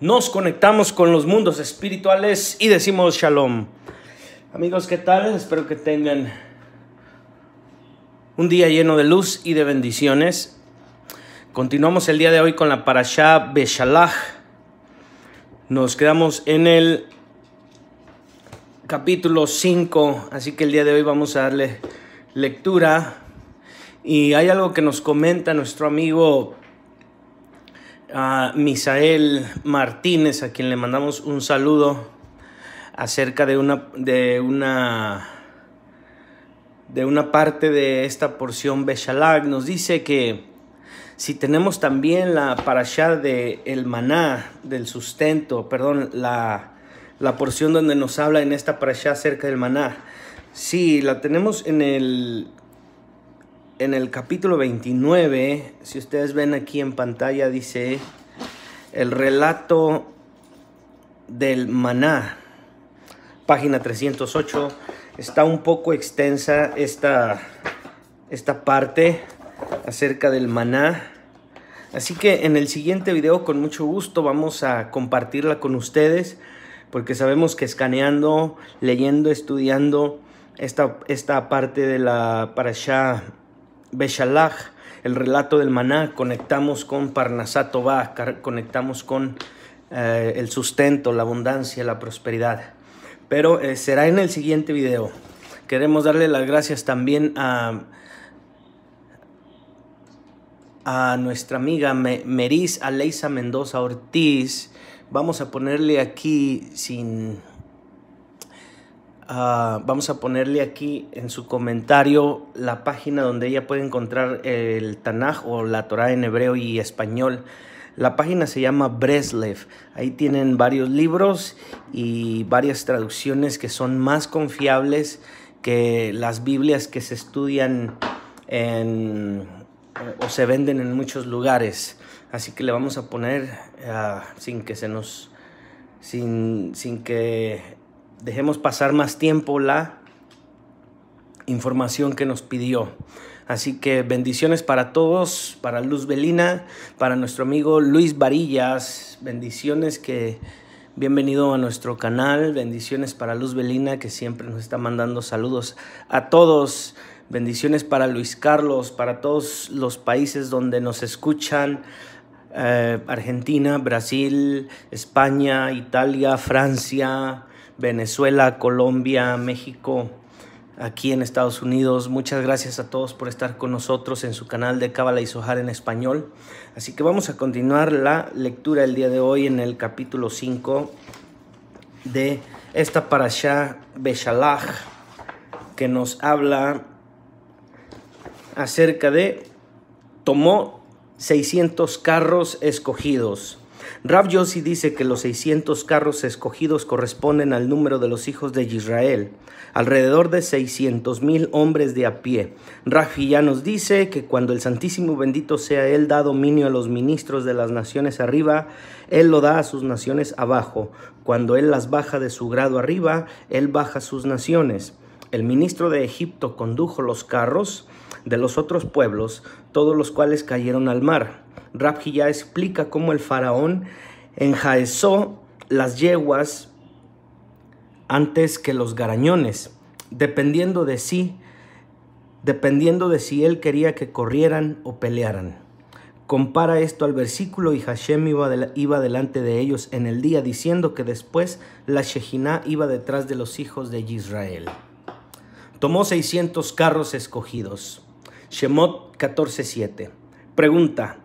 nos conectamos con los mundos espirituales y decimos shalom. Amigos, ¿qué tal? Espero que tengan un día lleno de luz y de bendiciones. Continuamos el día de hoy con la parashá Beshalach. Nos quedamos en el capítulo 5, así que el día de hoy vamos a darle lectura. Y hay algo que nos comenta nuestro amigo a Misael Martínez, a quien le mandamos un saludo acerca de una, de una, de una parte de esta porción Beshalag. Nos dice que si tenemos también la parashá de el maná, del sustento, perdón, la, la porción donde nos habla en esta parashá acerca del maná, si la tenemos en el en el capítulo 29, si ustedes ven aquí en pantalla, dice el relato del maná, página 308. Está un poco extensa esta, esta parte acerca del maná. Así que en el siguiente video con mucho gusto vamos a compartirla con ustedes porque sabemos que escaneando, leyendo, estudiando esta, esta parte de la parasha Beshalach, el relato del maná, conectamos con parnasato conectamos con eh, el sustento, la abundancia, la prosperidad. Pero eh, será en el siguiente video. Queremos darle las gracias también a, a nuestra amiga Meris Aleisa Mendoza Ortiz. Vamos a ponerle aquí sin Ah, vamos a ponerle aquí en su comentario la página donde ella puede encontrar el Tanaj o la Torah en hebreo y español. La página se llama Breslev. Ahí tienen varios libros y varias traducciones que son más confiables que las Biblias que se estudian en, eh, o se venden en muchos lugares. Así que le vamos a poner ah, sin que se nos... Sin, sin que dejemos pasar más tiempo la información que nos pidió. Así que bendiciones para todos, para Luz Belina, para nuestro amigo Luis Varillas, bendiciones que bienvenido a nuestro canal, bendiciones para Luz Belina que siempre nos está mandando saludos a todos. Bendiciones para Luis Carlos, para todos los países donde nos escuchan, eh, Argentina, Brasil, España, Italia, Francia, Venezuela, Colombia, México, aquí en Estados Unidos. Muchas gracias a todos por estar con nosotros en su canal de Cábala y Sohar en español. Así que vamos a continuar la lectura el día de hoy en el capítulo 5 de esta parasha Beshalach que nos habla acerca de tomó 600 carros escogidos Rav Yossi dice que los 600 carros escogidos corresponden al número de los hijos de Israel, alrededor de 600 mil hombres de a pie. Rafi ya nos dice que cuando el Santísimo bendito sea Él da dominio a los ministros de las naciones arriba, Él lo da a sus naciones abajo. Cuando Él las baja de su grado arriba, Él baja sus naciones. El ministro de Egipto condujo los carros de los otros pueblos, todos los cuales cayeron al mar. Rabji ya explica cómo el faraón enjaezó las yeguas antes que los garañones, dependiendo de sí, dependiendo de si él quería que corrieran o pelearan. Compara esto al versículo y Hashem iba, delante de ellos en el día diciendo que después la Shejiná iba detrás de los hijos de Israel. Tomó 600 carros escogidos. Shemot 14:7. Pregunta,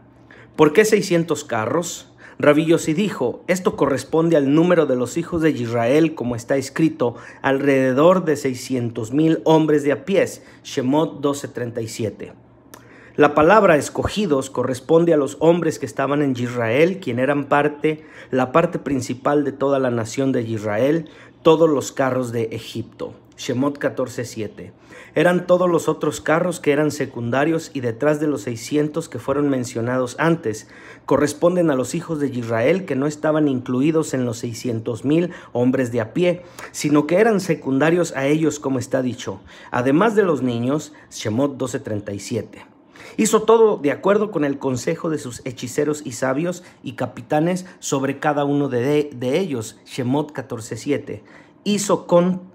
¿Por qué 600 carros? Rabillo y dijo, esto corresponde al número de los hijos de Israel, como está escrito, alrededor de 600 mil hombres de a pies, Shemot 12:37. La palabra escogidos corresponde a los hombres que estaban en Israel, quien eran parte, la parte principal de toda la nación de Israel, todos los carros de Egipto. Shemot 14:7. Eran todos los otros carros que eran secundarios y detrás de los 600 que fueron mencionados antes, corresponden a los hijos de Israel que no estaban incluidos en los 600.000 mil hombres de a pie, sino que eran secundarios a ellos como está dicho, además de los niños, Shemot 12:37. Hizo todo de acuerdo con el consejo de sus hechiceros y sabios y capitanes sobre cada uno de, de ellos, Shemot 14:7. Hizo con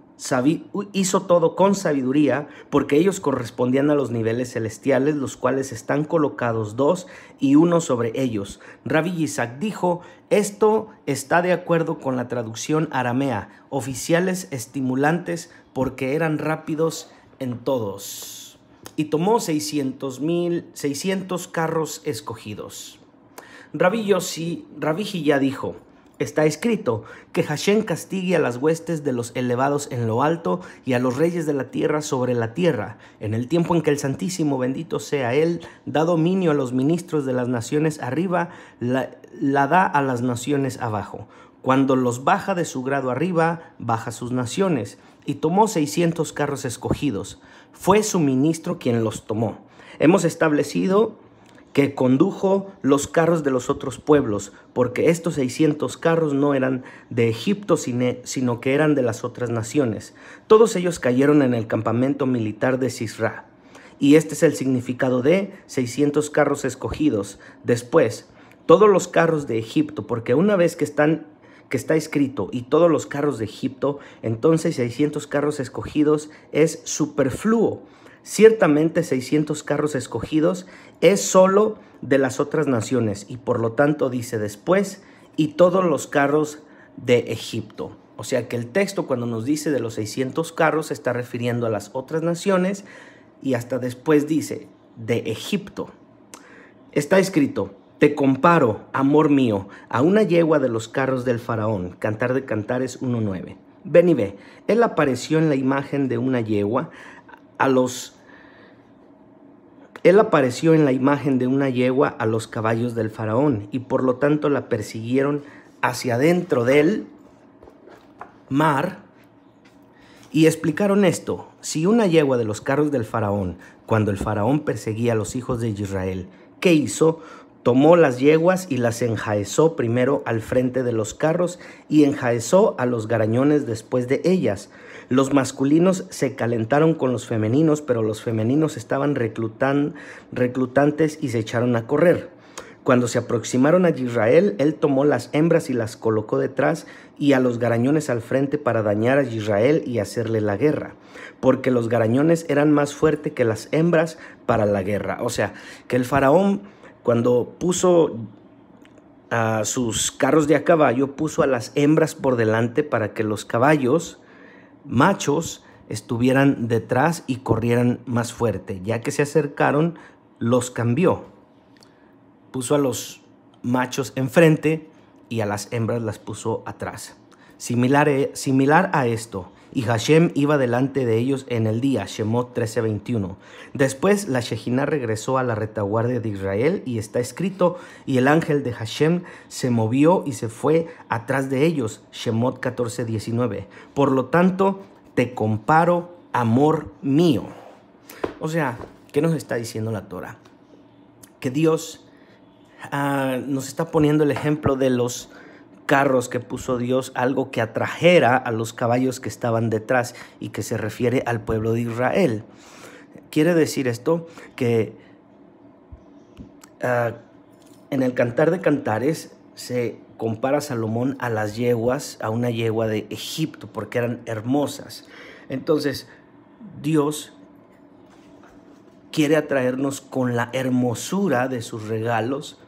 hizo todo con sabiduría, porque ellos correspondían a los niveles celestiales, los cuales están colocados dos y uno sobre ellos. Rabbi Isaac dijo, esto está de acuerdo con la traducción aramea, oficiales estimulantes, porque eran rápidos en todos. Y tomó 600, carros escogidos. Rabbi Yossi, dijo, Está escrito que Hashem castigue a las huestes de los elevados en lo alto y a los reyes de la tierra sobre la tierra, en el tiempo en que el Santísimo, bendito sea Él, da dominio a los ministros de las naciones arriba, la, da a las naciones abajo. Cuando los baja de su grado arriba, baja sus naciones, y tomó seiscientos carros escogidos. Fue su ministro quien los tomó. Hemos establecido que condujo los carros de los otros pueblos, porque estos 600 carros no eran de Egipto, sino que eran de las otras naciones. Todos ellos cayeron en el campamento militar de Sisra. Y este es el significado de 600 carros escogidos. Después, todos los carros de Egipto, porque una vez que están que está escrito y todos los carros de Egipto, entonces 600 carros escogidos es superfluo Ciertamente 600 carros escogidos es solo de las otras naciones y por lo tanto dice después y todos los carros de Egipto. O sea que el texto cuando nos dice de los 600 carros está refiriendo a las otras naciones y hasta después dice de Egipto. Está escrito, te comparo, amor mío, a una yegua de los carros del faraón. Cantar de Cantares 1.9. Ven y ve, él apareció en la imagen de una yegua a los... Él apareció en la imagen de una yegua a los caballos del faraón y por lo tanto la persiguieron hacia adentro del mar y explicaron esto. Si una yegua de los carros del faraón, cuando el faraón perseguía a los hijos de Israel, ¿qué hizo? Tomó las yeguas y las enjaezó primero al frente de los carros y enjaezó a los garañones después de ellas. Los masculinos se calentaron con los femeninos, pero los femeninos estaban reclutantes y se echaron a correr. Cuando se aproximaron a Israel, él tomó las hembras y las colocó detrás y a los garañones al frente para dañar a Israel y hacerle la guerra, porque los garañones eran más fuertes que las hembras para la guerra. O sea, que el faraón cuando puso a sus carros de a caballo, puso a las hembras por delante para que los caballos machos estuvieran detrás y corrieran más fuerte. Ya que se acercaron, los cambió. Puso a los machos enfrente y a las hembras las puso atrás. Similar, eh, similar a esto, y Hashem iba delante de ellos en el día, Shemot 13:21. Después la Shejina regresó a la retaguardia de Israel y está escrito, y el ángel de Hashem se movió y se fue atrás de ellos, Shemot 14:19. Por lo tanto, te comparo, amor mío. O sea, ¿qué nos está diciendo la Torah? Que Dios ah, nos está poniendo el ejemplo de los carros que puso Dios algo que atrajera a los caballos que estaban detrás y que se refiere al pueblo de Israel. Quiere decir esto que ah, en el Cantar de Cantares se compara Salomón a las yeguas, a una yegua de Egipto, porque eran hermosas. Entonces, Dios quiere atraernos con la hermosura de sus regalos,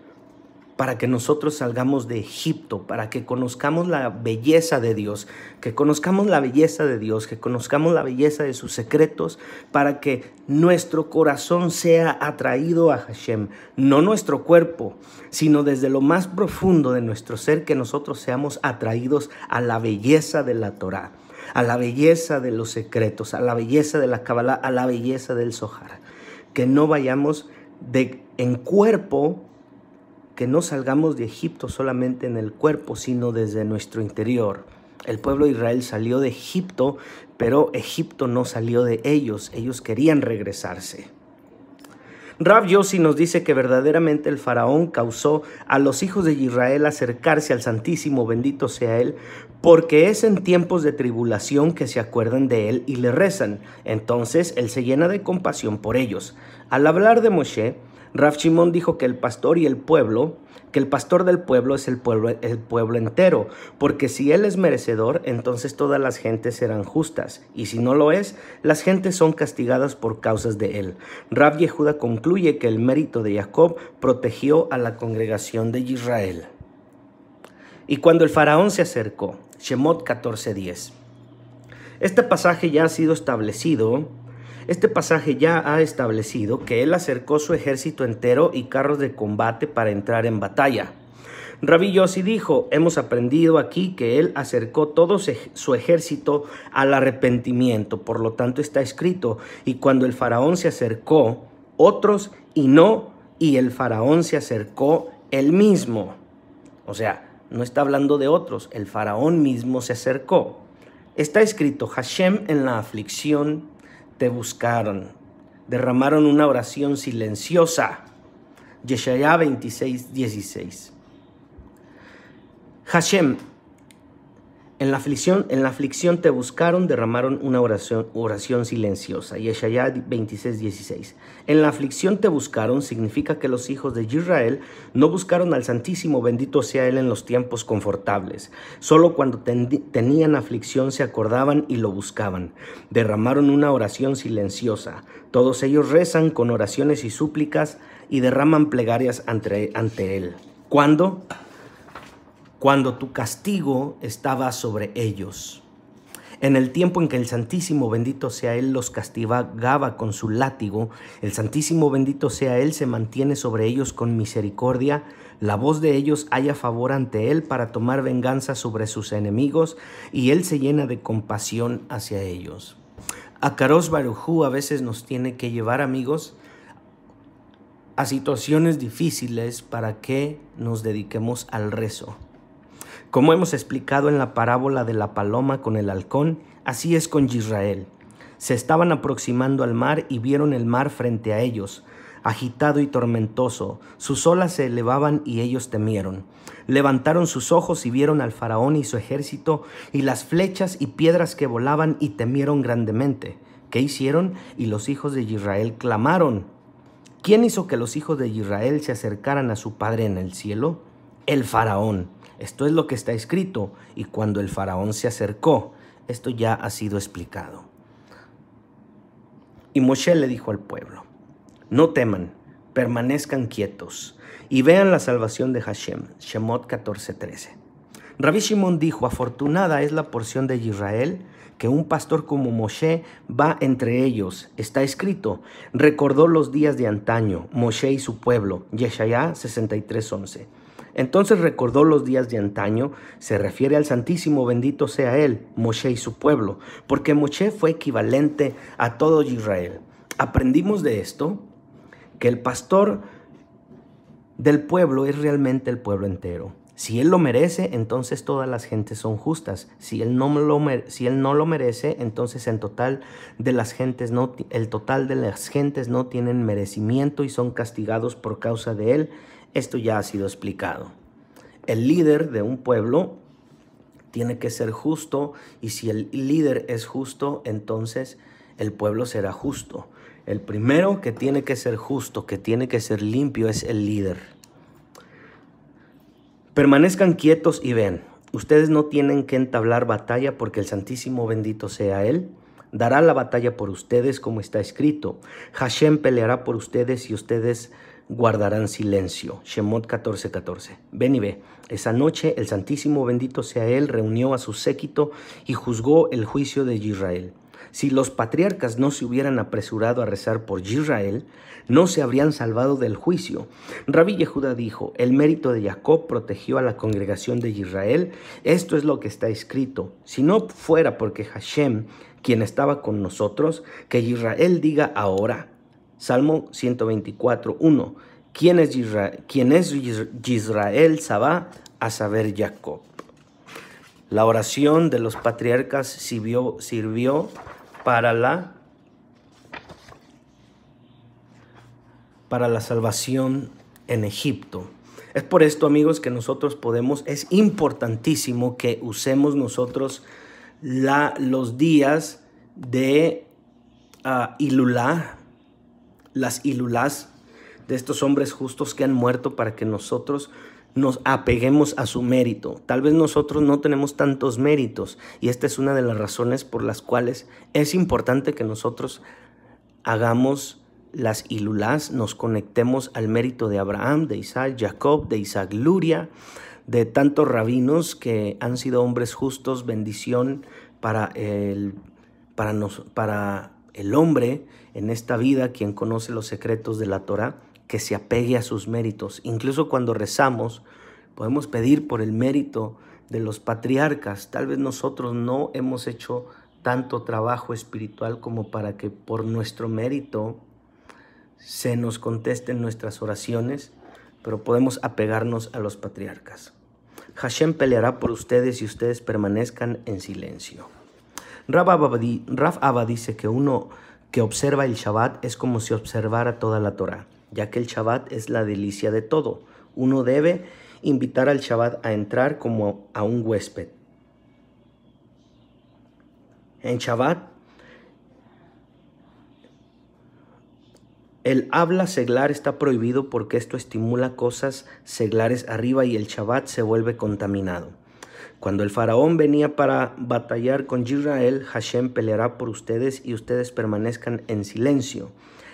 para que nosotros salgamos de Egipto, para que conozcamos la belleza de Dios, que conozcamos la belleza de Dios, que conozcamos la belleza de sus secretos, para que nuestro corazón sea atraído a Hashem, no nuestro cuerpo, sino desde lo más profundo de nuestro ser que nosotros seamos atraídos a la belleza de la Torah, a la belleza de los secretos, a la belleza de la Kabbalah, a la belleza del Zohar. que no vayamos de en cuerpo que no salgamos de Egipto solamente en el cuerpo, sino desde nuestro interior. El pueblo de Israel salió de Egipto, pero Egipto no salió de ellos, ellos querían regresarse. Rab Yossi nos dice que verdaderamente el faraón causó a los hijos de Israel acercarse al Santísimo, bendito sea él, porque es en tiempos de tribulación que se acuerdan de él y le rezan. Entonces él se llena de compasión por ellos. Al hablar de Moshe, Raf Shimon dijo que el pastor y el pueblo, que el pastor del pueblo es el pueblo, el pueblo entero, porque si él es merecedor, entonces todas las gentes serán justas, y si no lo es, las gentes son castigadas por causas de él. Raf Yehuda concluye que el mérito de Jacob protegió a la congregación de Israel. Y cuando el faraón se acercó, Shemot 14:10. Este pasaje ya ha sido establecido este pasaje ya ha establecido que él acercó su ejército entero y carros de combate para entrar en batalla. Rabí Yossi dijo, hemos aprendido aquí que él acercó todo su ejército al arrepentimiento, por lo tanto está escrito, y cuando el faraón se acercó, otros y no, y el faraón se acercó él mismo. O sea, no está hablando de otros, el faraón mismo se acercó. Está escrito, Hashem en la aflicción te buscaron, derramaron una oración silenciosa. Yeshaya 26, 16. Hashem, en la aflicción, en la aflicción te buscaron, derramaron una oración, oración silenciosa. Yeshayah 26, 16. En la aflicción te buscaron significa que los hijos de Israel no buscaron al Santísimo, bendito sea Él en los tiempos confortables. Solo cuando tenían aflicción se acordaban y lo buscaban. Derramaron una oración silenciosa. Todos ellos rezan con oraciones y súplicas y derraman plegarias ante, ante Él. ¿Cuándo? cuando tu castigo estaba sobre ellos. En el tiempo en que el Santísimo bendito sea Él los castigaba con su látigo, el Santísimo bendito sea Él se mantiene sobre ellos con misericordia, la voz de ellos haya favor ante Él para tomar venganza sobre sus enemigos y Él se llena de compasión hacia ellos. A Karos Barujú a veces nos tiene que llevar, amigos, a situaciones difíciles para que nos dediquemos al rezo. Como hemos explicado en la parábola de la paloma con el halcón, así es con Israel. Se estaban aproximando al mar y vieron el mar frente a ellos, agitado y tormentoso. Sus olas se elevaban y ellos temieron. Levantaron sus ojos y vieron al faraón y su ejército, y las flechas y piedras que volaban y temieron grandemente. ¿Qué hicieron? Y los hijos de Israel clamaron. ¿Quién hizo que los hijos de Israel se acercaran a su padre en el cielo? El faraón esto es lo que está escrito. Y cuando el faraón se acercó, esto ya ha sido explicado. Y Moshe le dijo al pueblo, no teman, permanezcan quietos y vean la salvación de Hashem. Shemot 14:13. Rabbi Shimon dijo, afortunada es la porción de Israel que un pastor como Moshe va entre ellos. Está escrito, recordó los días de antaño, Moshe y su pueblo. Yeshayah 63:11. Entonces recordó los días de antaño, se refiere al Santísimo, bendito sea él, Moshe y su pueblo, porque Moshe fue equivalente a todo Israel. Aprendimos de esto, que el pastor del pueblo es realmente el pueblo entero. Si él lo merece, entonces todas las gentes son justas. Si él no lo, merece, entonces en total de las gentes el total de las gentes no tienen merecimiento y son castigados por causa de él esto ya ha sido explicado. El líder de un pueblo tiene que ser justo y si el líder es justo, entonces el pueblo será justo. El primero que tiene que ser justo, que tiene que ser limpio, es el líder. Permanezcan quietos y ven. Ustedes no tienen que entablar batalla porque el Santísimo bendito sea Él. Dará la batalla por ustedes como está escrito. Hashem peleará por ustedes y ustedes guardarán silencio. Shemot 14:14. Ven y ve. Esa noche el Santísimo bendito sea él reunió a su séquito y juzgó el juicio de Israel. Si los patriarcas no se hubieran apresurado a rezar por Israel, no se habrían salvado del juicio. Rabí Yehuda dijo, el mérito de Jacob protegió a la congregación de Israel. Esto es lo que está escrito. Si no fuera porque Hashem, quien estaba con nosotros, que Israel diga ahora, Salmo 124, 1. ¿Quién es Israel? ¿Quién es Israel? Sabá, a saber, Jacob. La oración de los patriarcas sirvió, para la para la salvación en Egipto. Es por esto, amigos, que nosotros podemos, es importantísimo que usemos nosotros la, los días de ah, Ilulá, las ilulás de estos hombres justos que han muerto para que nosotros nos apeguemos a su mérito. Tal vez nosotros no tenemos tantos méritos y esta es una de las razones por las cuales es importante que nosotros hagamos las ilulás, nos conectemos al mérito de Abraham, de Isaac, Jacob, de Isaac Luria, de tantos rabinos que han sido hombres justos, bendición para el para, nos, para el hombre en esta vida, quien conoce los secretos de la Torah, que se apegue a sus méritos. Incluso cuando rezamos, podemos pedir por el mérito de los patriarcas. Tal vez nosotros no hemos hecho tanto trabajo espiritual como para que por nuestro mérito se nos contesten nuestras oraciones, pero podemos apegarnos a los patriarcas. Hashem peleará por ustedes y ustedes permanezcan en silencio. Rab Abba dice que uno que observa el Shabbat es como si observara toda la Torah, ya que el Shabbat es la delicia de todo. Uno debe invitar al Shabbat a entrar como a un huésped. En Shabbat, el habla seglar está prohibido porque esto estimula cosas seglares arriba y el Shabbat se vuelve contaminado. Cuando el faraón venía para batallar con Israel, Hashem peleará por ustedes y ustedes permanezcan en silencio.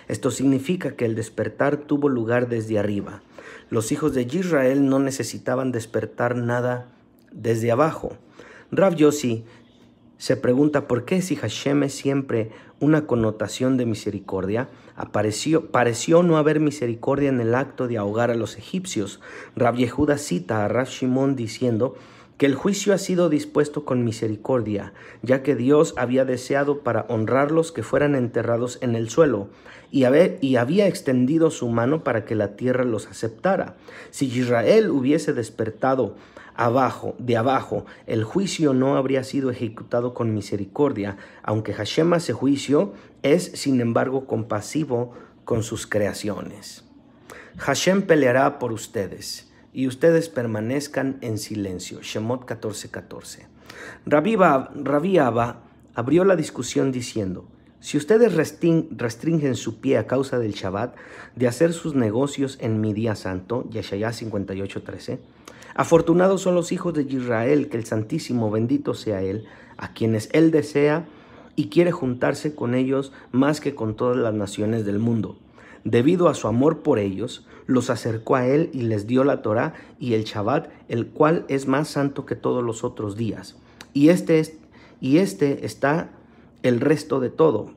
Esto significa que el despertar tuvo lugar desde arriba. Los hijos de Israel no necesitaban despertar nada desde abajo. Rav Yossi se pregunta por qué si Hashem es siempre una connotación de misericordia, apareció, pareció no haber misericordia en el acto de ahogar a los egipcios. Rav Yehuda cita a Rav Shimon diciendo, que el juicio ha sido dispuesto con misericordia, ya que Dios había deseado para honrarlos que fueran enterrados en el suelo, y, había extendido su mano para que la tierra los aceptara. Si Israel hubiese despertado abajo, de abajo, el juicio no habría sido ejecutado con misericordia, aunque Hashem hace juicio, es sin embargo compasivo con sus creaciones. Hashem peleará por ustedes y ustedes permanezcan en silencio. Shemot 14:14. 14. Rabí Abba abrió la discusión diciendo, si ustedes restringen su pie a causa del Shabbat de hacer sus negocios en mi día santo, 58 58:13, afortunados son los hijos de Israel, que el Santísimo bendito sea Él, a quienes Él desea y quiere juntarse con ellos más que con todas las naciones del mundo. Debido a su amor por ellos, los acercó a él y les dio la Torá y el Shabbat, el cual es más santo que todos los otros días. Y este, es, y este está el resto de todo.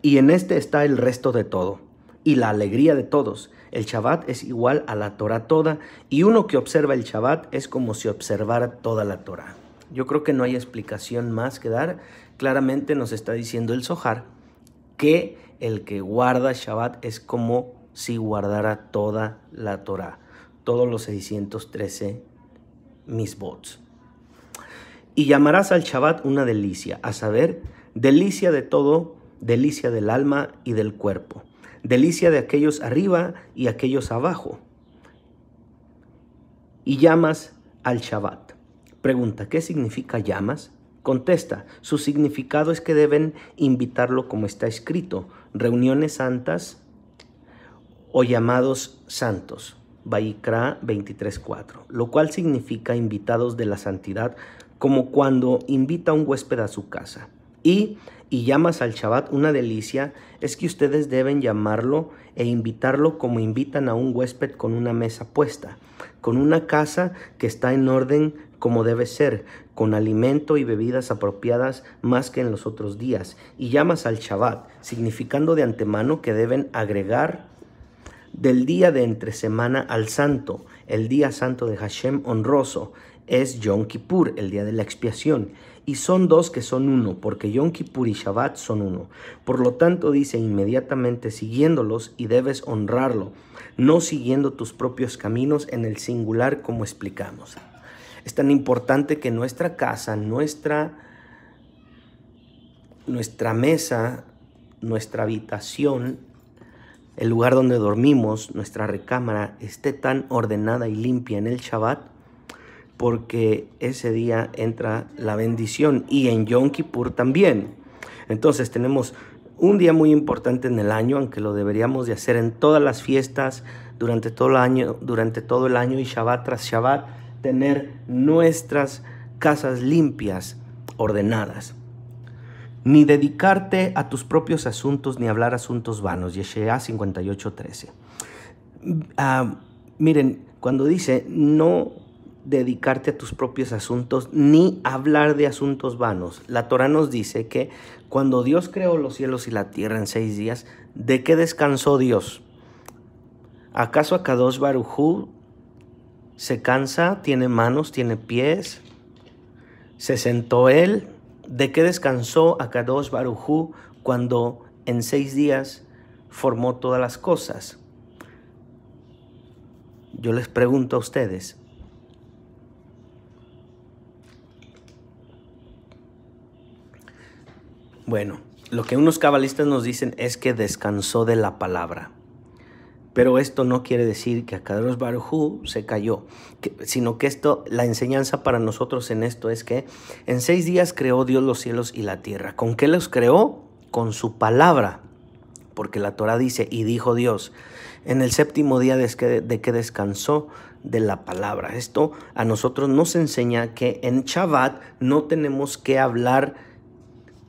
Y en este está el resto de todo. Y la alegría de todos. El Shabbat es igual a la Torah toda, y uno que observa el Shabbat es como si observara toda la Torah. Yo creo que no hay explicación más que dar. Claramente nos está diciendo el Sohar que el que guarda Shabbat es como si guardara toda la Torah, todos los 613 misbots. Y llamarás al Shabbat una delicia, a saber, delicia de todo, delicia del alma y del cuerpo, delicia de aquellos arriba y aquellos abajo. Y llamas al Shabbat. Pregunta, ¿qué significa llamas? Contesta, su significado es que deben invitarlo como está escrito, reuniones santas o llamados santos. Baikra 23.4, lo cual significa invitados de la santidad, como cuando invita a un huésped a su casa. Y, y llamas al Shabbat una delicia, es que ustedes deben llamarlo e invitarlo como invitan a un huésped con una mesa puesta, con una casa que está en orden como debe ser, con alimento y bebidas apropiadas más que en los otros días, y llamas al Shabbat, significando de antemano que deben agregar del día de entre semana al santo, el día santo de Hashem honroso, es Yom Kippur, el día de la expiación. Y son dos que son uno, porque Yom Kippur y Shabbat son uno. Por lo tanto, dice inmediatamente siguiéndolos y debes honrarlo, no siguiendo tus propios caminos en el singular como explicamos. Es tan importante que nuestra casa, nuestra, nuestra mesa, nuestra habitación, el lugar donde dormimos, nuestra recámara, esté tan ordenada y limpia en el Shabbat, porque ese día entra la bendición y en Yom Kippur también. Entonces tenemos un día muy importante en el año, aunque lo deberíamos de hacer en todas las fiestas durante todo el año, durante todo el año y Shabbat tras Shabbat tener nuestras casas limpias, ordenadas. Ni dedicarte a tus propios asuntos ni hablar asuntos vanos. Yeshea 58:13. Ah, miren, cuando dice no dedicarte a tus propios asuntos ni hablar de asuntos vanos. La Torah nos dice que cuando Dios creó los cielos y la tierra en seis días, ¿de qué descansó Dios? ¿Acaso a Kadosh Barujú se cansa, tiene manos, tiene pies. Se sentó él. ¿De qué descansó Akadosh Barujú cuando en seis días formó todas las cosas? Yo les pregunto a ustedes, Bueno, lo que unos cabalistas nos dicen es que descansó de la palabra. Pero esto no quiere decir que Akadros Baruj se cayó, sino que esto, la enseñanza para nosotros en esto es que en seis días creó Dios los cielos y la tierra. ¿Con qué los creó? Con su palabra. Porque la Torah dice, y dijo Dios, en el séptimo día que, de que descansó de la palabra. Esto a nosotros nos enseña que en Shabbat no tenemos que hablar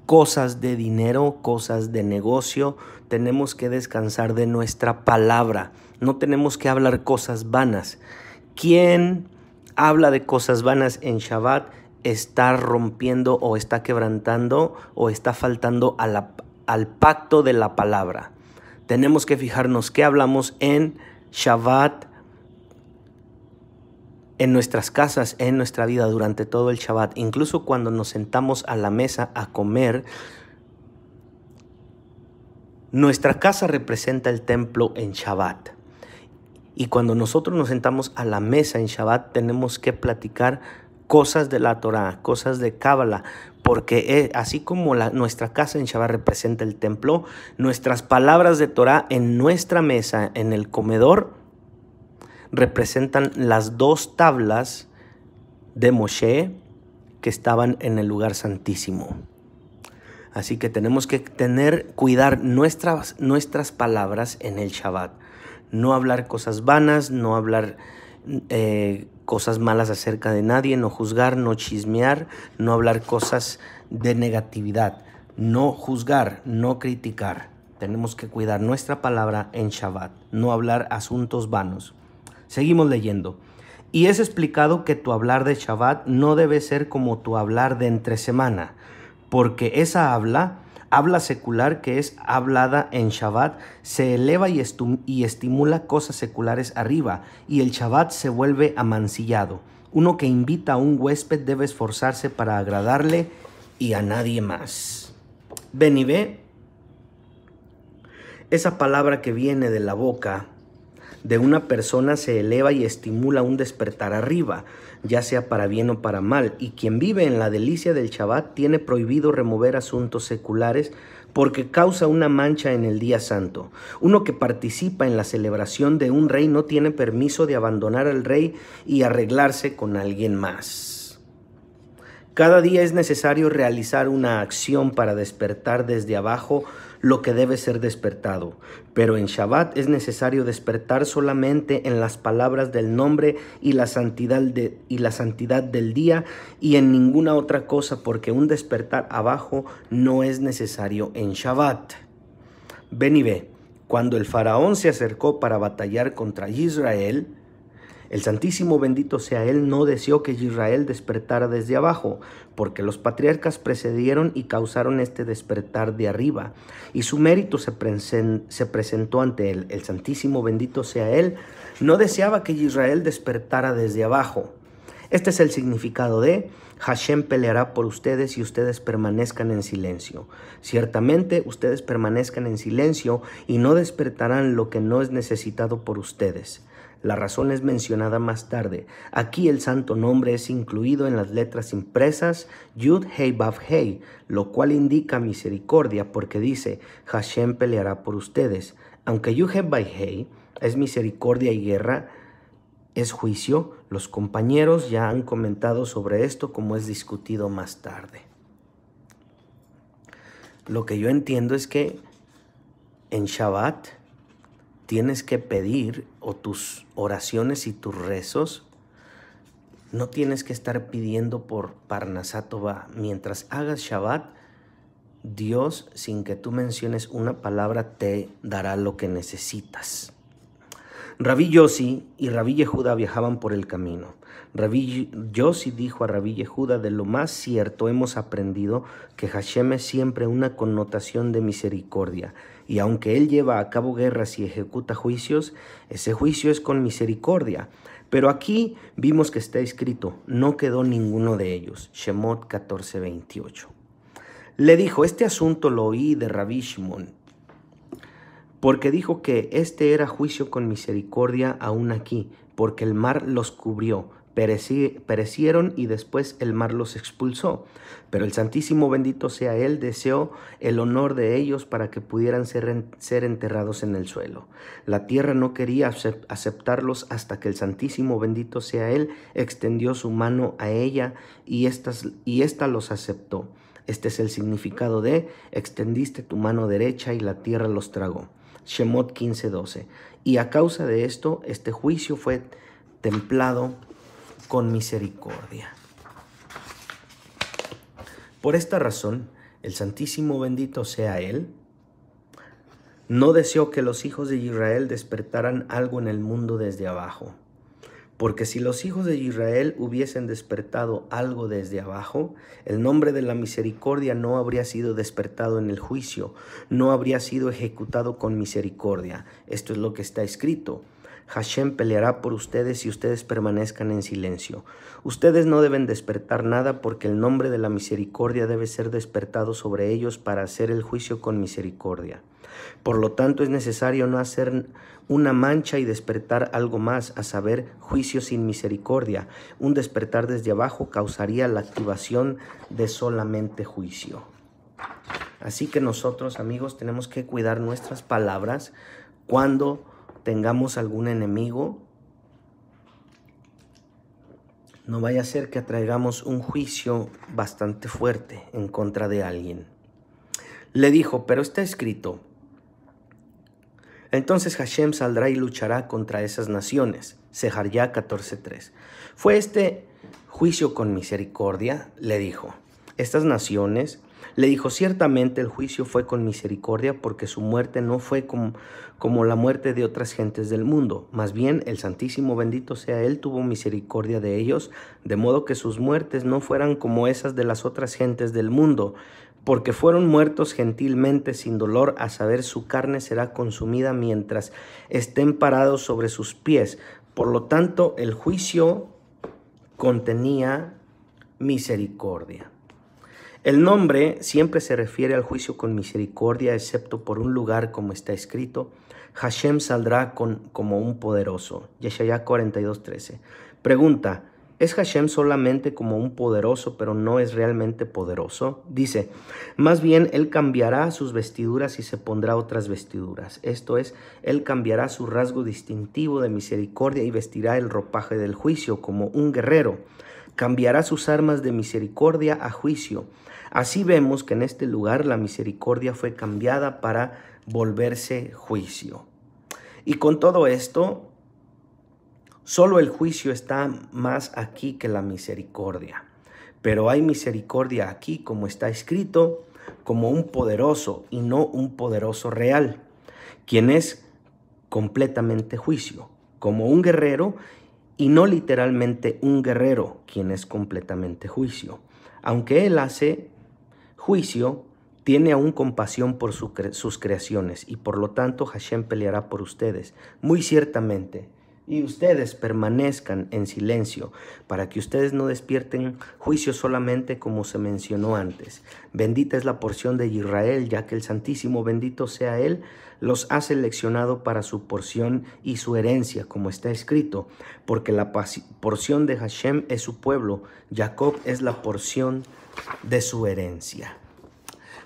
cosas de dinero, cosas de negocio, tenemos que descansar de nuestra palabra, no tenemos que hablar cosas vanas. Quien habla de cosas vanas en Shabbat? está rompiendo o está quebrantando o está faltando al pacto de la palabra. Tenemos que fijarnos qué hablamos en Shabbat, en nuestras casas, en nuestra vida, durante todo el Shabbat. Incluso cuando nos sentamos a la mesa a comer, nuestra casa representa el templo en Shabbat. Y cuando nosotros nos sentamos a la mesa en Shabbat tenemos que platicar cosas de la Torah, cosas de Cábala, porque e, así como nuestra casa en Shabbat representa el templo, nuestras palabras de Torah en nuestra mesa, en el comedor, representan las dos tablas de Moshe que estaban en el lugar santísimo. Así que tenemos que tener, cuidar nuestras, nuestras palabras en el Shabbat. No hablar cosas vanas, no hablar eh, cosas malas acerca de nadie, no juzgar, no chismear, no hablar cosas de negatividad, no juzgar, no criticar. Tenemos que cuidar nuestra palabra en Shabbat, no hablar asuntos vanos. Seguimos leyendo. Y es explicado que tu hablar de Shabbat no debe ser como tu hablar de entre semana porque esa habla, habla secular que es hablada en Shabbat, se eleva y, y estimula cosas seculares arriba, y el Shabbat se vuelve amancillado. Uno que invita a un huésped debe esforzarse para agradarle y a nadie más. Ven y ve. Esa palabra que viene de la boca de una persona se eleva y estimula un despertar arriba, ya sea para bien o para mal, y quien vive en la delicia del Shabbat tiene prohibido remover asuntos seculares porque causa una mancha en el día santo. Uno que participa en la celebración de un rey no tiene permiso de abandonar al rey y arreglarse con alguien más. Cada día es necesario realizar una acción para despertar desde abajo lo que debe ser despertado. Pero en Shabbat es necesario despertar solamente en las palabras del nombre y la santidad, y la santidad del día y en ninguna otra cosa porque un despertar abajo no es necesario en Shabbat. Ven y ve, cuando el faraón se acercó para batallar contra Israel, el Santísimo bendito sea Él no deseó que Israel despertara desde abajo, porque los patriarcas precedieron y causaron este despertar de arriba, y su mérito se, presentó ante Él. El Santísimo bendito sea Él no deseaba que Israel despertara desde abajo. Este es el significado de Hashem peleará por ustedes y ustedes permanezcan en silencio. Ciertamente ustedes permanezcan en silencio y no despertarán lo que no es necesitado por ustedes. La razón es mencionada más tarde. Aquí el santo nombre es incluido en las letras impresas Yud Hei Bav Hei, lo cual indica misericordia porque dice Hashem peleará por ustedes. Aunque Yud Hei Bav Hei es misericordia y guerra, es juicio, los compañeros ya han comentado sobre esto como es discutido más tarde. Lo que yo entiendo es que en Shabbat tienes que pedir o tus oraciones y tus rezos, no tienes que estar pidiendo por Parnasatova. Mientras hagas Shabbat, Dios, sin que tú menciones una palabra, te dará lo que necesitas. Rabí Yossi y Rabí Yehuda viajaban por el camino. Rabí Yossi dijo a Rabí Yehuda, de lo más cierto hemos aprendido que Hashem es siempre una connotación de misericordia, y aunque él lleva a cabo guerras y ejecuta juicios, ese juicio es con misericordia. Pero aquí vimos que está escrito, no quedó ninguno de ellos. Shemot 14:28. Le dijo, este asunto lo oí de Rabí Shimon, porque dijo que este era juicio con misericordia aún aquí, porque el mar los cubrió, perecieron y después el mar los expulsó. Pero el Santísimo bendito sea Él deseó el honor de ellos para que pudieran ser, enterrados en el suelo. La tierra no quería aceptarlos hasta que el Santísimo bendito sea Él extendió su mano a ella y ésta y esta los aceptó. Este es el significado de extendiste tu mano derecha y la tierra los tragó. Shemot 15:12. Y a causa de esto, este juicio fue templado con misericordia. Por esta razón, el Santísimo bendito sea Él, no deseó que los hijos de Israel despertaran algo en el mundo desde abajo porque si los hijos de Israel hubiesen despertado algo desde abajo, el nombre de la misericordia no habría sido despertado en el juicio, no habría sido ejecutado con misericordia. Esto es lo que está escrito. Hashem peleará por ustedes si ustedes permanezcan en silencio. Ustedes no deben despertar nada porque el nombre de la misericordia debe ser despertado sobre ellos para hacer el juicio con misericordia. Por lo tanto, es necesario no hacer una mancha y despertar algo más, a saber, juicio sin misericordia. Un despertar desde abajo causaría la activación de solamente juicio. Así que nosotros, amigos, tenemos que cuidar nuestras palabras cuando tengamos algún enemigo. No vaya a ser que atraigamos un juicio bastante fuerte en contra de alguien. Le dijo, pero está escrito, entonces Hashem saldrá y luchará contra esas naciones. Sejaría 14.3. Fue este juicio con misericordia, le dijo. Estas naciones, le dijo, ciertamente el juicio fue con misericordia porque su muerte no fue como la muerte de otras gentes del mundo. Más bien, el Santísimo bendito sea Él tuvo misericordia de ellos, de modo que sus muertes no fueran como esas de las otras gentes del mundo, porque fueron muertos gentilmente sin dolor, a saber su carne será consumida mientras estén parados sobre sus pies. Por lo tanto, el juicio contenía misericordia. El nombre siempre se refiere al juicio con misericordia, excepto por un lugar como está escrito. Hashem saldrá con, como un poderoso. Yeshayah 42.13. Pregunta, ¿Es Hashem solamente como un poderoso, pero no es realmente poderoso? Dice, más bien Él cambiará sus vestiduras y se pondrá otras vestiduras. Esto es, Él cambiará su rasgo distintivo de misericordia y vestirá el ropaje del juicio como un guerrero. Cambiará sus armas de misericordia a juicio. Así vemos que en este lugar la misericordia fue cambiada para volverse juicio. Y con todo esto, Solo el juicio está más aquí que la misericordia. Pero hay misericordia aquí, como está escrito, como un poderoso y no un poderoso real, quien es completamente juicio, como un guerrero y no literalmente un guerrero, quien es completamente juicio. Aunque él hace juicio, tiene aún compasión por sus creaciones y por lo tanto Hashem peleará por ustedes. Muy ciertamente, y ustedes permanezcan en silencio para que ustedes no despierten juicio solamente como se mencionó antes. Bendita es la porción de Israel, ya que el Santísimo bendito sea Él, los ha seleccionado para su porción y su herencia, como está escrito, porque la porción de Hashem es su pueblo, Jacob es la porción de su herencia.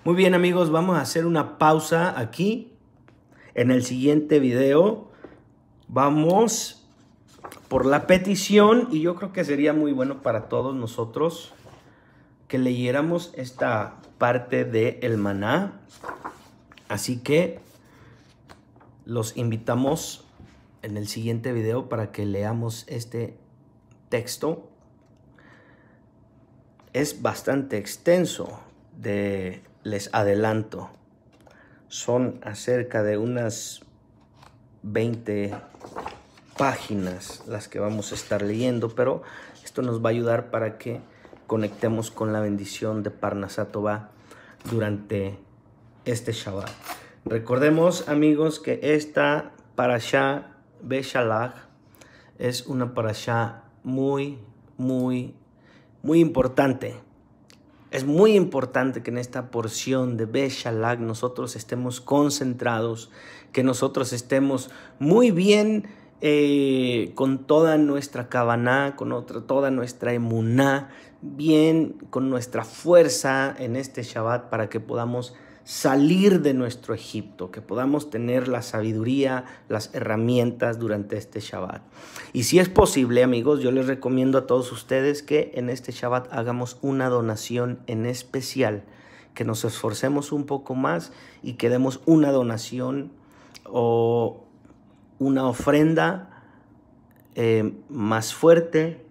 Muy bien amigos, vamos a hacer una pausa aquí. En el siguiente video Vamos por la petición y yo creo que sería muy bueno para todos nosotros que leyéramos esta parte de el maná. Así que los invitamos en el siguiente video para que leamos este texto. Es bastante extenso, de, les adelanto. Son acerca de unas 20 páginas las que vamos a estar leyendo, pero esto nos va a ayudar para que conectemos con la bendición de Parnasatova durante este Shabbat. Recordemos, amigos, que esta parasha Beshalach es una parasha muy, muy, muy importante. Es muy importante que en esta porción de Beshalach nosotros estemos concentrados, que nosotros estemos muy bien eh, con toda nuestra cabana, con toda nuestra emuná, bien con nuestra fuerza en este Shabbat para que podamos salir de nuestro Egipto, que podamos tener la sabiduría, las herramientas durante este Shabbat. Y si es posible, amigos, yo les recomiendo a todos ustedes que en este Shabbat hagamos una donación en especial, que nos esforcemos un poco más y que demos una donación o una ofrenda eh, más fuerte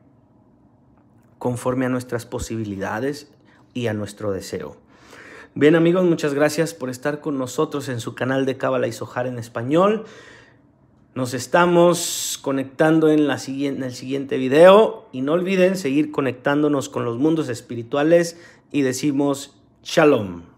conforme a nuestras posibilidades y a nuestro deseo. Bien amigos, muchas gracias por estar con nosotros en su canal de Cábala y Sojar en español. Nos estamos conectando en, la siguiente, en el siguiente video y no olviden seguir conectándonos con los mundos espirituales y decimos Shalom.